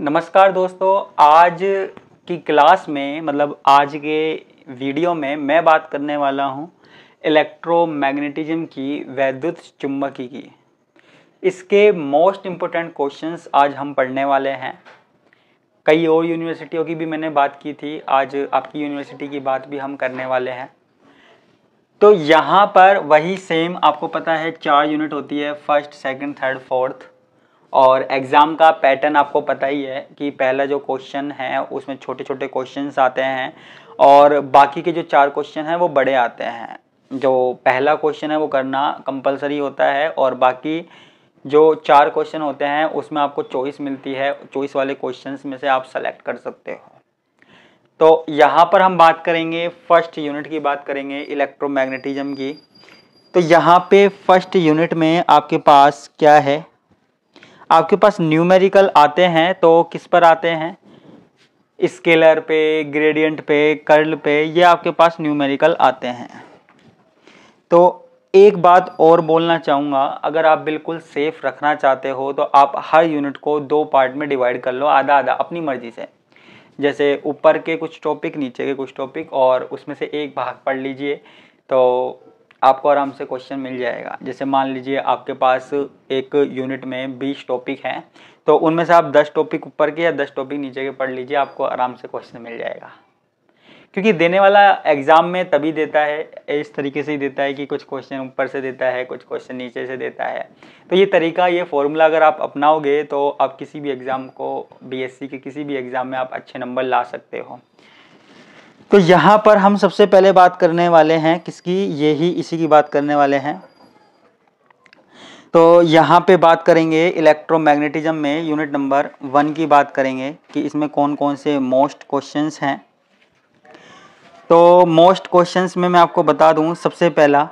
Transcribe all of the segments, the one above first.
नमस्कार दोस्तों आज की क्लास में मतलब आज के वीडियो में मैं बात करने वाला हूँ इलेक्ट्रोमैग्नेटिज्म की वैद्युत चुंबकी की इसके मोस्ट इम्पोर्टेंट क्वेश्चंस आज हम पढ़ने वाले हैं कई और यूनिवर्सिटियों की भी मैंने बात की थी आज आपकी यूनिवर्सिटी की बात भी हम करने वाले हैं तो यहाँ पर वही सेम आपको पता है चार यूनिट होती है फर्स्ट सेकंड थर्ड फोर्थ और एग्ज़ाम का पैटर्न आपको पता ही है कि पहला जो क्वेश्चन है उसमें छोटे छोटे क्वेश्चन आते हैं और बाकी के जो चार क्वेश्चन हैं वो बड़े आते हैं जो पहला क्वेश्चन है वो करना कंपलसरी होता है और बाकी जो चार क्वेश्चन होते हैं उसमें आपको चॉइस मिलती है चॉइस वाले क्वेश्चंस में से आप सेलेक्ट कर सकते हो तो यहाँ पर हम बात करेंगे फर्स्ट यूनिट की बात करेंगे इलेक्ट्रोमैग्नेटिज्म की तो यहाँ पे फर्स्ट यूनिट में आपके पास क्या है आपके पास न्यूमेरिकल आते हैं तो किस पर आते हैं स्केलर पे ग्रेडियंट पे कर्ल पे ये आपके पास न्यूमेरिकल आते हैं तो एक बात और बोलना चाहूँगा अगर आप बिल्कुल सेफ रखना चाहते हो तो आप हर यूनिट को दो पार्ट में डिवाइड कर लो आधा आधा अपनी मर्जी से जैसे ऊपर के कुछ टॉपिक नीचे के कुछ टॉपिक और उसमें से एक भाग पढ़ लीजिए तो आपको आराम से क्वेश्चन मिल जाएगा जैसे मान लीजिए आपके पास एक यूनिट में बीस टॉपिक हैं तो उनमें से आप दस टॉपिक ऊपर के या दस टॉपिक नीचे के पढ़ लीजिए आपको आराम से क्वेश्चन मिल जाएगा क्योंकि देने वाला एग्ज़ाम में तभी देता है इस तरीके से ही देता है कि कुछ क्वेश्चन ऊपर से देता है कुछ क्वेश्चन नीचे से देता है तो ये तरीका ये फॉर्मूला अगर आप अपनाओगे तो आप किसी भी एग्ज़ाम को बीएससी के किसी भी एग्ज़ाम में आप अच्छे नंबर ला सकते हो तो यहाँ पर हम सबसे पहले बात करने वाले हैं किसकी ये ही इसी की बात करने वाले हैं तो यहाँ पे बात करेंगे इलेक्ट्रोमैग्नेटिज्म में यूनिट नंबर वन की बात करेंगे कि इसमें कौन कौन से मोस्ट क्वेश्चंस हैं तो मोस्ट क्वेश्चंस में मैं आपको बता दूँ सबसे पहला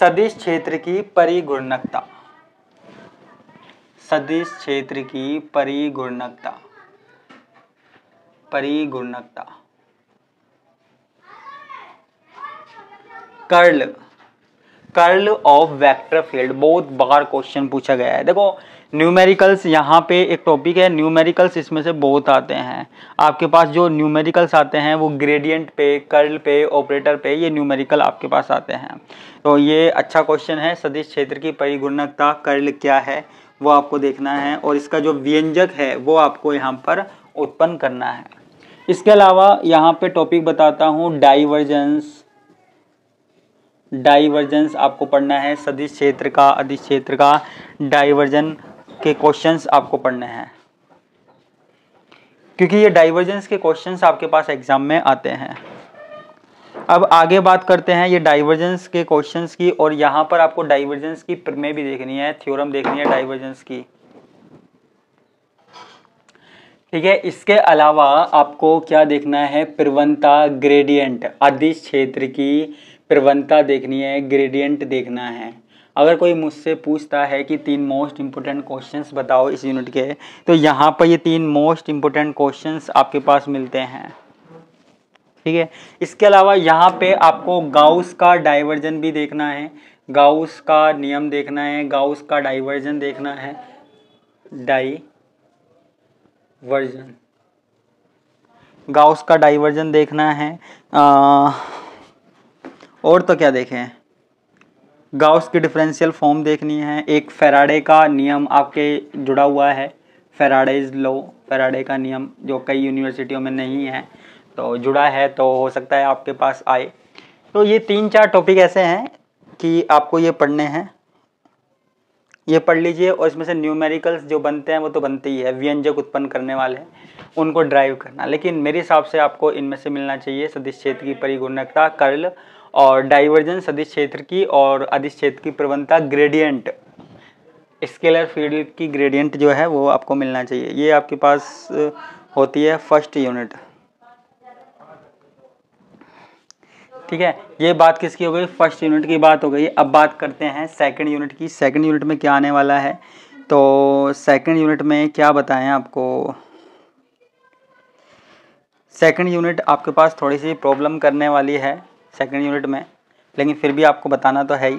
सदिश क्षेत्र की परिगुणकता सदिश क्षेत्र की परिगुणकता परिगुणकता curl curl of vector field बहुत बार क्वेश्चन पूछा गया है देखो न्यूमेरिकल्स यहाँ पे एक टॉपिक है न्यूमेरिकल्स इसमें से बहुत आते हैं आपके पास जो न्यूमेरिकल्स आते हैं वो ग्रेडियंट पे कर्ल पे ऑपरेटर पे ये न्यूमेरिकल आपके पास आते हैं तो ये अच्छा क्वेश्चन है सदिश क्षेत्र की परिगुणकता कर्ल क्या है वो आपको देखना है और इसका जो व्यंजक है वो आपको यहाँ पर उत्पन्न करना है इसके अलावा यहाँ पे टॉपिक बताता हूँ डाइवर्जेंस डाइवर्जेंस आपको पढ़ना है सदिश क्षेत्र का अधिस क्षेत्र का डाइवर्जन के क्वेश्चंस आपको पढ़ने हैं क्योंकि ये डाइवर्जेंस के क्वेश्चंस आपके पास एग्जाम में आते हैं अब आगे बात करते हैं ये डाइवर्जेंस के क्वेश्चंस की और यहाँ पर आपको डाइवर्जेंस की प्रमे भी देखनी है थ्योरम देखनी है डाइवर्जेंस की ठीक है इसके अलावा आपको क्या देखना है प्रवणता ग्रेडियंट अधिस क्षेत्र की प्रवणता देखनी है ग्रेडियंट देखना है अगर कोई मुझसे पूछता है कि तीन मोस्ट इम्पोर्टेंट क्वेश्चंस बताओ इस यूनिट के तो यहाँ पर ये तीन मोस्ट इम्पोर्टेंट क्वेश्चंस आपके पास मिलते हैं ठीक है इसके अलावा यहाँ पे आपको गाउस का डाइवर्जन भी देखना है गाउस का नियम देखना है गाउस का डाइवर्जन देखना है वर्जन गाउस का डाइवर्जन देखना है आ, और तो क्या देखें गाउस की डिफरेंशियल फॉर्म देखनी है एक फेराडे का नियम आपके जुड़ा हुआ है फेराडेज लो फेराडे का नियम जो कई यूनिवर्सिटियों में नहीं है तो जुड़ा है तो हो सकता है आपके पास आए तो ये तीन चार टॉपिक ऐसे हैं कि आपको ये पढ़ने हैं ये पढ़ लीजिए और इसमें से न्यूमेरिकल्स जो बनते हैं वो तो बनते ही है व्यंजक उत्पन्न करने वाले हैं उनको ड्राइव करना लेकिन मेरे हिसाब से आपको इनमें से मिलना चाहिए सदिश क्षेत्र की परिगुणकता कर्ल और डाइवर्जन सदिश क्षेत्र की और अधिस क्षेत्र की प्रवणता ग्रेडियंट स्केलर फील्ड की ग्रेडियंट जो है वो आपको मिलना चाहिए ये आपके पास होती है फर्स्ट यूनिट ठीक है ये बात किसकी हो गई फर्स्ट यूनिट की बात हो गई अब बात करते हैं सेकंड यूनिट की सेकंड यूनिट में क्या आने वाला है तो सेकंड यूनिट में क्या बताएं आपको सेकंड यूनिट आपके पास थोड़ी सी प्रॉब्लम करने वाली है सेकंड यूनिट में लेकिन फिर भी आपको बताना तो है ही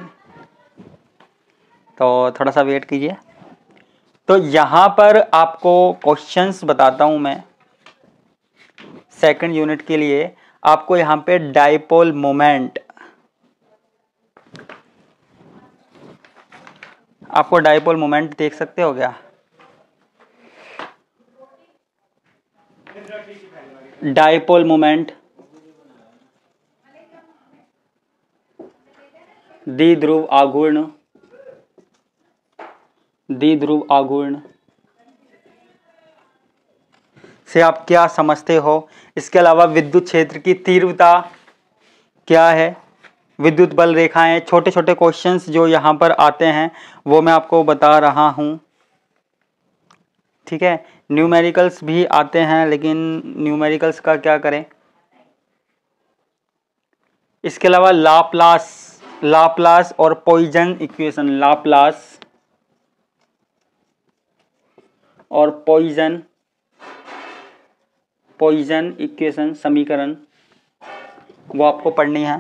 तो थोड़ा सा वेट कीजिए तो यहाँ पर आपको क्वेश्चंस बताता हूँ मैं सेकंड यूनिट के लिए आपको यहां पे डाइपोल मोमेंट आपको डाइपोल मोमेंट देख सकते हो क्या डाइपोल मोमेंट ध्रुव आघूर्ण ध्रुव आघूर्ण से आप क्या समझते हो इसके अलावा विद्युत क्षेत्र की तीव्रता क्या है विद्युत बल रेखाएं छोटे छोटे क्वेश्चंस जो यहाँ पर आते हैं वो मैं आपको बता रहा हूँ ठीक है न्यूमेरिकल्स भी आते हैं लेकिन न्यूमेरिकल्स का क्या करें इसके अलावा लाप्लास लाप्लास और पॉइजन इक्वेशन लाप्लास और पॉइजन पॉइजन इक्वेशन समीकरण वो आपको पढ़नी है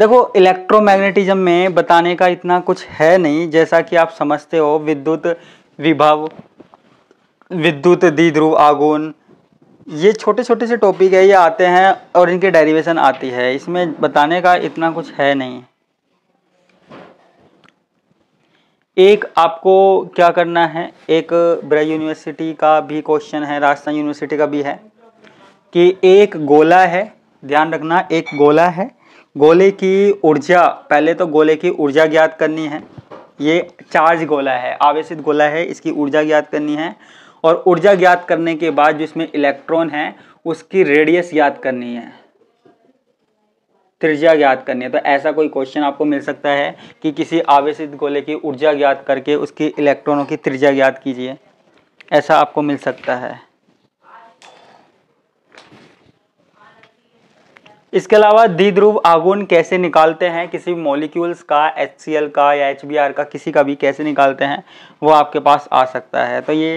देखो इलेक्ट्रोमैग्नेटिज्म में बताने का इतना कुछ है नहीं जैसा कि आप समझते हो विद्युत विभव विद्युत दीध्रुव आगुन ये छोटे छोटे से टॉपिक है ये आते हैं और इनके डेरिवेशन आती है इसमें बताने का इतना कुछ है नहीं एक आपको क्या करना है एक ब्रज यूनिवर्सिटी का भी क्वेश्चन है राजस्थान यूनिवर्सिटी का भी है कि एक गोला है ध्यान रखना एक गोला है गोले की ऊर्जा पहले तो गोले की ऊर्जा ज्ञात करनी है ये चार्ज गोला है आवेशित गोला है इसकी ऊर्जा ज्ञात करनी है और ऊर्जा ज्ञात करने के बाद जिसमें इलेक्ट्रॉन है उसकी रेडियस याद करनी है त्रिज्या ज्ञात करनी है तो ऐसा कोई क्वेश्चन आपको मिल सकता है कि किसी आवेशित गोले की ऊर्जा ज्ञात करके उसकी इलेक्ट्रॉनों की त्रिज्या ज्ञात कीजिए ऐसा आपको मिल सकता है इसके अलावा द्विध्रुव आगुन कैसे निकालते हैं किसी मॉलिक्यूल्स का एच का या एच का किसी का भी कैसे निकालते हैं वो आपके पास आ सकता है तो ये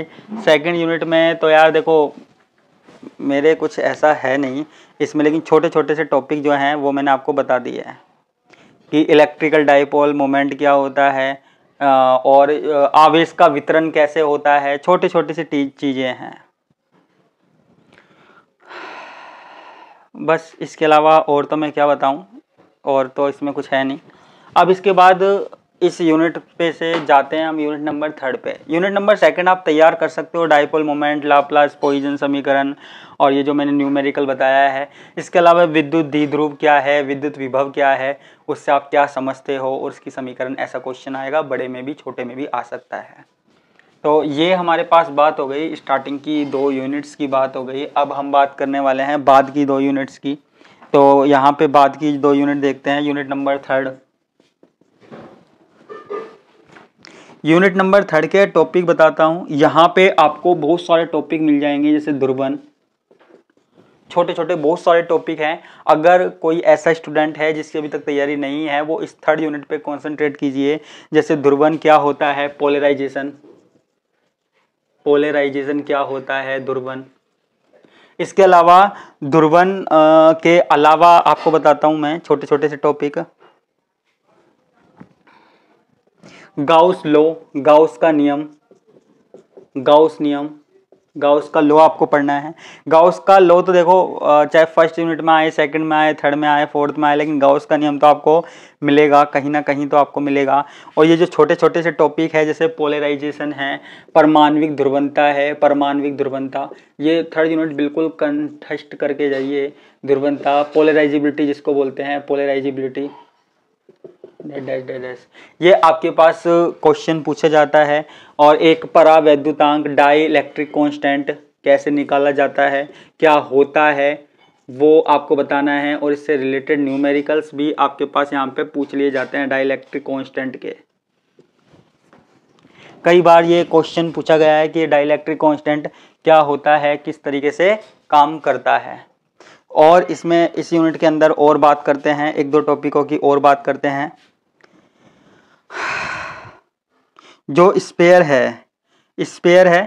सेकंड यूनिट में तो यार देखो मेरे कुछ ऐसा है नहीं इसमें लेकिन छोटे छोटे से टॉपिक जो हैं वो मैंने आपको बता दिए हैं कि इलेक्ट्रिकल डाइपोल मोमेंट क्या होता है और आवेश का वितरण कैसे होता है छोटे छोटे से चीज़ें हैं बस इसके अलावा और तो मैं क्या बताऊं और तो इसमें कुछ है नहीं अब इसके बाद इस यूनिट पे से जाते हैं हम यूनिट नंबर थर्ड पे यूनिट नंबर सेकंड आप तैयार कर सकते हो डाइपोल मोमेंट लाप्लास पोइजन समीकरण और ये जो मैंने न्यूमेरिकल बताया है इसके अलावा विद्युत ध्रुव क्या है विद्युत विभव क्या है उससे आप क्या समझते हो और उसकी समीकरण ऐसा क्वेश्चन आएगा बड़े में भी छोटे में भी आ सकता है तो ये हमारे पास बात हो गई स्टार्टिंग की दो यूनिट्स की बात हो गई अब हम बात करने वाले हैं बाद की दो यूनिट्स की तो यहाँ पे बाद की दो यूनिट देखते हैं unit number third unit number third के टॉपिक बताता हूँ यहाँ पे आपको बहुत सारे टॉपिक मिल जाएंगे जैसे दुर्बन छोटे छोटे बहुत सारे टॉपिक हैं अगर कोई ऐसा स्टूडेंट है जिसकी अभी तक तैयारी नहीं है वो इस थर्ड यूनिट पे कंसंट्रेट कीजिए जैसे दुर्बन क्या होता है पोलराइजेशन पोलराइजेशन क्या होता है दुर्बन इसके अलावा दुर्बन के अलावा आपको बताता हूँ मैं छोटे छोटे से टॉपिक गाउस लो गाउस का नियम गाउस नियम गाउस का लो आपको पढ़ना है गाउस का लो तो देखो चाहे फर्स्ट यूनिट में आए सेकंड में आए थर्ड में आए फोर्थ में आए लेकिन गाउस का नियम तो आपको मिलेगा कहीं ना कहीं तो आपको मिलेगा और ये जो छोटे छोटे से टॉपिक है जैसे पोलराइजेशन है परमाणविक ध्रुवनता है परमाणविक ध्रुवनता ये थर्ड यूनिट बिल्कुल कंठस्ट करके जाइए ध्रुवनता पोलराइजिबिलिटी जिसको बोलते हैं पोलराइजिबिलिटी डेस डेस ये आपके पास क्वेश्चन पूछा जाता है और एक परावैद्युतांक डाई इलेक्ट्रिक कॉन्स्टेंट कैसे निकाला जाता है क्या होता है वो आपको बताना है और इससे रिलेटेड न्यूमेरिकल्स भी आपके पास यहाँ पे पूछ लिए जाते हैं डाई इलेक्ट्रिक कॉन्स्टेंट के कई बार ये क्वेश्चन पूछा गया है कि डाई इलेक्ट्रिक कॉन्स्टेंट क्या होता है किस तरीके से काम करता है और इसमें इस यूनिट के अंदर और बात करते हैं एक दो टॉपिकों की और बात करते हैं जो स्पेयर है स्पेयर है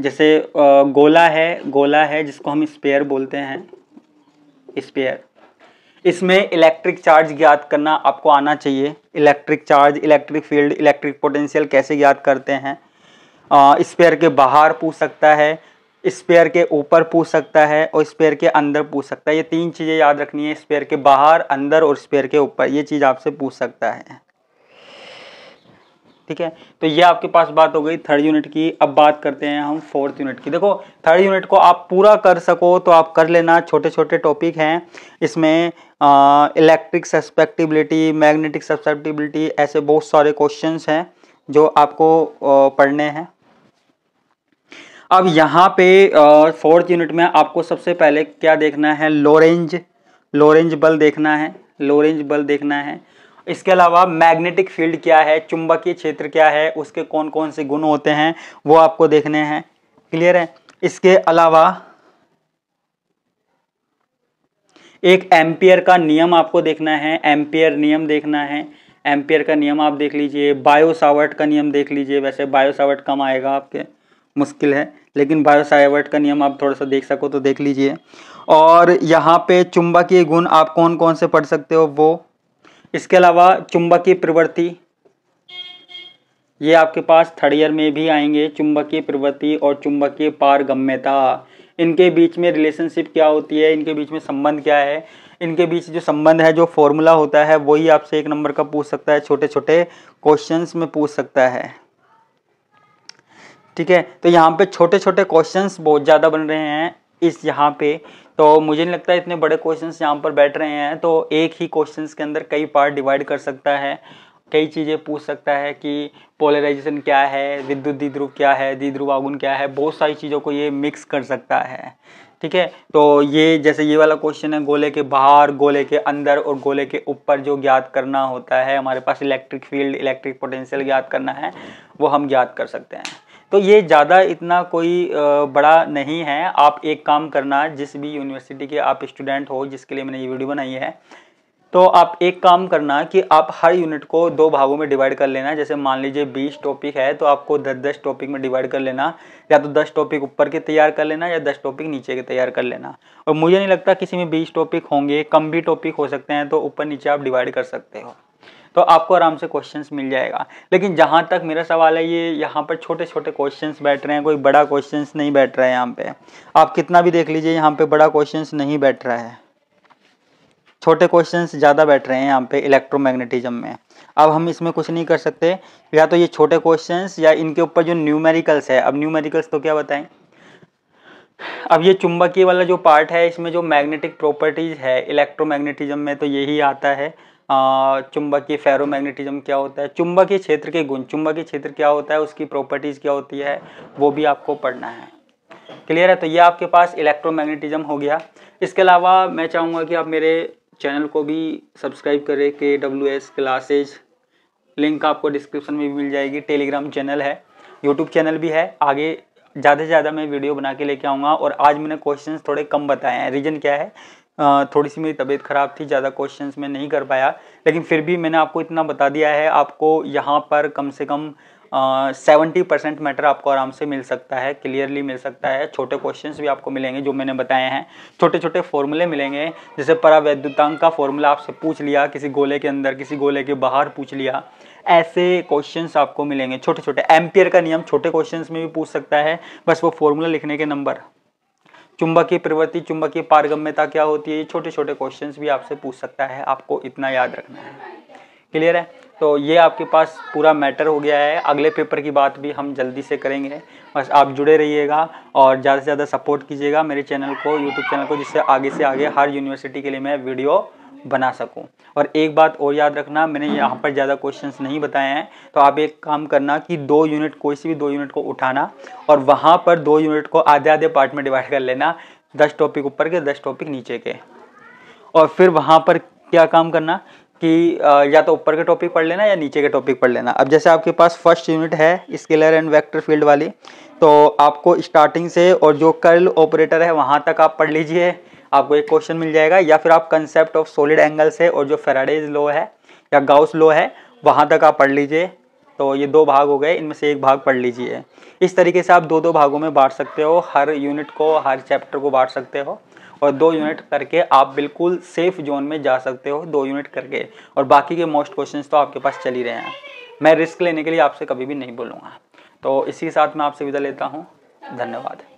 जैसे गोला है गोला है जिसको हम स्पेयर बोलते हैं स्पेयर इसमें इलेक्ट्रिक चार्ज ज्ञात करना आपको आना चाहिए electric charge electric field electric potential कैसे ज्ञात करते हैं स्पेयर के बाहर पूछ सकता है स्पेयर के ऊपर पूछ सकता है और स्पेयर के अंदर पूछ सकता है ये तीन चीज़ें याद रखनी है स्पेयर के बाहर अंदर और स्पेयर के ऊपर ये चीज़ आपसे पूछ सकता है ठीक है तो ये आपके पास बात हो गई थर्ड यूनिट की अब बात करते हैं हम फोर्थ यूनिट की देखो थर्ड यूनिट को आप पूरा कर सको तो आप कर लेना छोटे छोटे टॉपिक हैं इसमें इलेक्ट्रिक सस्पेक्टिबिलिटी मैग्नेटिक सस्पेक्टिबिलिटी ऐसे बहुत सारे क्वेश्चन हैं जो आपको आ, पढ़ने हैं अब यहाँ पे फोर्थ यूनिट में आपको सबसे पहले क्या देखना है लोरेंज लोरेंज बल देखना है लोरेंज बल देखना है इसके अलावा मैग्नेटिक फील्ड क्या है चुंबकीय क्षेत्र क्या है उसके कौन कौन से गुण होते हैं वो आपको देखने हैं क्लियर है इसके अलावा एक एम्पियर का नियम आपको देखना है एम्पियर नियम देखना है एम्पियर का नियम आप देख लीजिए बायोसावर्ट का नियम देख लीजिए वैसे बायोसावर्ट कम आएगा आपके मुश्किल है लेकिन बायोसावर्ट का नियम आप थोड़ा सा देख सको तो देख लीजिए और यहाँ पे चुंबकीय गुण आप कौन कौन से पढ़ सकते हो वो इसके अलावा चुंबकीय प्रवृत्ति ये आपके पास थर्ड ईयर में भी आएंगे चुंबकीय प्रवृत्ति और चुंबकीय पारगम्यता इनके बीच में रिलेशनशिप क्या होती है इनके बीच में संबंध क्या है इनके बीच जो संबंध है जो फॉर्मूला होता है वही आपसे एक नंबर का पूछ सकता है छोटे छोटे क्वेश्चंस में पूछ सकता है ठीक है तो यहाँ पे छोटे छोटे क्वेश्चंस बहुत ज़्यादा बन रहे हैं इस यहाँ पे तो मुझे नहीं लगता इतने बड़े क्वेश्चंस यहाँ पर बैठ रहे हैं तो एक ही क्वेश्चंस के अंदर कई पार्ट डिवाइड कर सकता है कई चीज़ें पूछ सकता है कि पोलराइजेशन क्या है विद्युत दिध्रुव क्या है दिध्रुव आगुन क्या है बहुत सारी चीज़ों को ये मिक्स कर सकता है ठीक है तो ये जैसे ये वाला क्वेश्चन है गोले के बाहर गोले के अंदर और गोले के ऊपर जो ज्ञात करना होता है हमारे पास इलेक्ट्रिक फील्ड इलेक्ट्रिक पोटेंशियल ज्ञात करना है वो हम ज्ञात कर सकते हैं तो ये ज़्यादा इतना कोई बड़ा नहीं है आप एक काम करना जिस भी यूनिवर्सिटी के आप स्टूडेंट हो जिसके लिए मैंने ये वीडियो बनाई है तो आप एक काम करना कि आप हर यूनिट को दो भागों में डिवाइड कर लेना जैसे मान लीजिए बीस टॉपिक है तो आपको दस दस टॉपिक में डिवाइड कर लेना या तो दस टॉपिक ऊपर के तैयार कर लेना या दस टॉपिक नीचे के तैयार कर लेना और मुझे नहीं लगता किसी में बीस टॉपिक होंगे कम भी टॉपिक हो सकते हैं तो ऊपर नीचे आप डिवाइड कर सकते हो तो आपको आराम से क्वेश्चन मिल जाएगा लेकिन जहाँ तक मेरा सवाल है ये यहाँ पर छोटे छोटे क्वेश्चन बैठ रहे हैं कोई बड़ा क्वेश्चन नहीं बैठ रहा है यहाँ पे आप कितना भी देख लीजिए यहाँ पे बड़ा क्वेश्चन नहीं बैठ रहा है छोटे क्वेश्चन ज़्यादा बैठ रहे हैं यहाँ पे इलेक्ट्रोमैग्नेटिज्म में अब हम इसमें कुछ नहीं कर सकते या तो ये छोटे क्वेश्चन या इनके ऊपर जो न्यूमेरिकल्स है अब न्यूमेरिकल्स तो क्या बताएं अब ये चुंबकीय वाला जो पार्ट है इसमें जो मैग्नेटिक प्रॉपर्टीज़ है इलेक्ट्रोमैग्नेटिज्म में तो यही आता है चुंबकीय फेरोमैग्नेटिज्म क्या होता है चुंबकीय क्षेत्र के गुण चुंबकीय क्षेत्र क्या होता है उसकी प्रॉपर्टीज़ क्या होती है वो भी आपको पढ़ना है क्लियर है तो ये आपके पास इलेक्ट्रोमैग्नेटिज्म हो गया इसके अलावा मैं चाहूँगा कि आप मेरे चैनल को भी सब्सक्राइब करें के डब्ल्यू एस क्लासेज लिंक आपको डिस्क्रिप्शन में भी मिल जाएगी टेलीग्राम चैनल है यूट्यूब चैनल भी है आगे ज़्यादा से ज़्यादा मैं वीडियो बना के लेके आऊँगा और आज मैंने क्वेश्चन थोड़े कम बताए हैं रीज़न क्या है थोड़ी सी मेरी तबीयत ख़राब थी ज़्यादा क्वेश्चंस में नहीं कर पाया लेकिन फिर भी मैंने आपको इतना बता दिया है आपको यहाँ पर कम से कम सेवेंटी परसेंट मैटर आपको आराम से मिल सकता है क्लियरली मिल सकता है छोटे क्वेश्चंस भी आपको मिलेंगे जो मैंने बताए हैं छोटे छोटे फॉर्मूले मिलेंगे जैसे परावैद्युतांक का फॉर्मूला आपसे पूछ लिया किसी गोले के अंदर किसी गोले के बाहर पूछ लिया ऐसे क्वेश्चंस आपको मिलेंगे छोटे छोटे एम्पियर का नियम छोटे क्वेश्चंस में भी पूछ सकता है बस वो फॉर्मूला लिखने के नंबर चुंबकीय प्रवृत्ति चुंबकीय पारगम्यता क्या होती है ये छोटे छोटे क्वेश्चंस भी आपसे पूछ सकता है आपको इतना याद रखना है क्लियर है तो ये आपके पास पूरा मैटर हो गया है अगले पेपर की बात भी हम जल्दी से करेंगे बस आप जुड़े रहिएगा और ज़्यादा से ज़्यादा सपोर्ट कीजिएगा मेरे चैनल को यूट्यूब चैनल को जिससे आगे से आगे हर यूनिवर्सिटी के लिए मैं वीडियो बना सकूं और एक बात और याद रखना मैंने यहाँ पर ज़्यादा क्वेश्चंस नहीं बताए हैं तो आप एक काम करना कि दो यूनिट कोई सी भी दो यूनिट को उठाना और वहाँ पर दो यूनिट को आधे आधे पार्ट में डिवाइड कर लेना दस टॉपिक ऊपर के दस टॉपिक नीचे के और फिर वहाँ पर क्या काम करना कि या तो ऊपर के टॉपिक पढ़ लेना या नीचे के टॉपिक पढ़ लेना अब जैसे आपके पास फर्स्ट यूनिट है स्केलर एंड वेक्टर फील्ड वाली तो आपको स्टार्टिंग से और जो कर्ल ऑपरेटर है वहाँ तक आप पढ़ लीजिए आपको एक क्वेश्चन मिल जाएगा या फिर आप कंसेप्ट ऑफ सॉलिड एंगल्स है और जो फेराडेज लो है या गाउस लो है वहाँ तक आप पढ़ लीजिए तो ये दो भाग हो गए इनमें से एक भाग पढ़ लीजिए इस तरीके से आप दो दो भागों में बांट सकते हो हर यूनिट को हर चैप्टर को बांट सकते हो और दो यूनिट करके आप बिल्कुल सेफ जोन में जा सकते हो दो यूनिट करके और बाकी के मोस्ट क्वेश्चन तो आपके पास चल ही रहे हैं मैं रिस्क लेने के लिए आपसे कभी भी नहीं बोलूँगा तो इसी के साथ मैं आपसे विदा लेता हूँ धन्यवाद